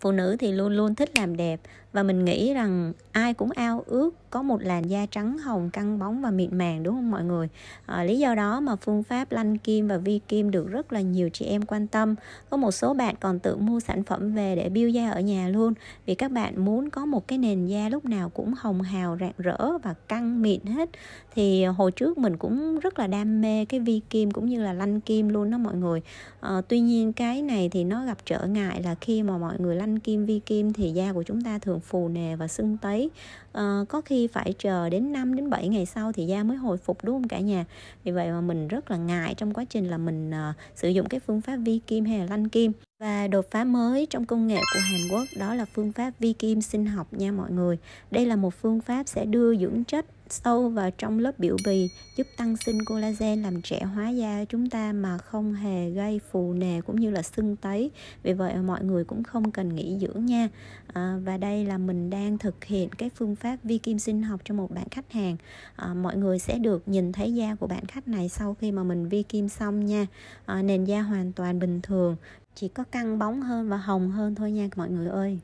phụ nữ thì luôn luôn thích làm đẹp và mình nghĩ rằng ai cũng ao ước có một làn da trắng hồng căng bóng và mịn màng đúng không mọi người à, lý do đó mà phương pháp lăn kim và vi kim được rất là nhiều chị em quan tâm có một số bạn còn tự mua sản phẩm về để biêu da ở nhà luôn vì các bạn muốn có một cái nền da lúc nào cũng hồng hào rạng rỡ và căng mịn hết thì hồi trước mình cũng rất là đam mê cái vi kim cũng như là lăn kim luôn đó mọi người à, tuy nhiên cái này thì nó gặp trở ngại là khi mà mọi người lăn kim vi kim thì da của chúng ta thường phù nề và sưng tấy à, có khi phải chờ đến 5 đến 7 ngày sau thì da mới hồi phục đúng không cả nhà vì vậy mà mình rất là ngại trong quá trình là mình à, sử dụng cái phương pháp vi kim hay là lanh kim và đột phá mới trong công nghệ của Hàn Quốc đó là phương pháp vi kim sinh học nha mọi người. Đây là một phương pháp sẽ đưa dưỡng chất sâu vào trong lớp biểu bì giúp tăng sinh collagen làm trẻ hóa da chúng ta mà không hề gây phù nề cũng như là sưng tấy vì vậy mọi người cũng không cần nghỉ dưỡng nha à, và đây là mình đang thực hiện cái phương pháp vi kim sinh học cho một bạn khách hàng à, mọi người sẽ được nhìn thấy da của bạn khách này sau khi mà mình vi kim xong nha à, nền da hoàn toàn bình thường chỉ có căng bóng hơn và hồng hơn thôi nha mọi người ơi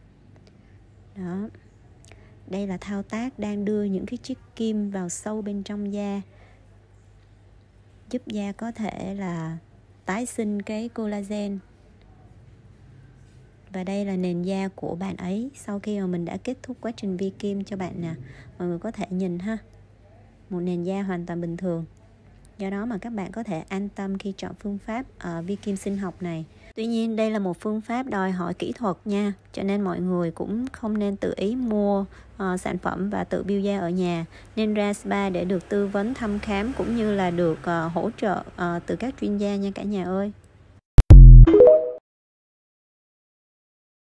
đó đây là thao tác đang đưa những cái chiếc kim vào sâu bên trong da giúp da có thể là tái sinh cái collagen và đây là nền da của bạn ấy sau khi mà mình đã kết thúc quá trình vi kim cho bạn nè mọi người có thể nhìn ha một nền da hoàn toàn bình thường do đó mà các bạn có thể an tâm khi chọn phương pháp uh, vi kim sinh học này Tuy nhiên đây là một phương pháp đòi hỏi kỹ thuật nha, cho nên mọi người cũng không nên tự ý mua uh, sản phẩm và tự biêu da ở nhà. Nên ra spa để được tư vấn thăm khám cũng như là được uh, hỗ trợ uh, từ các chuyên gia nha cả nhà ơi.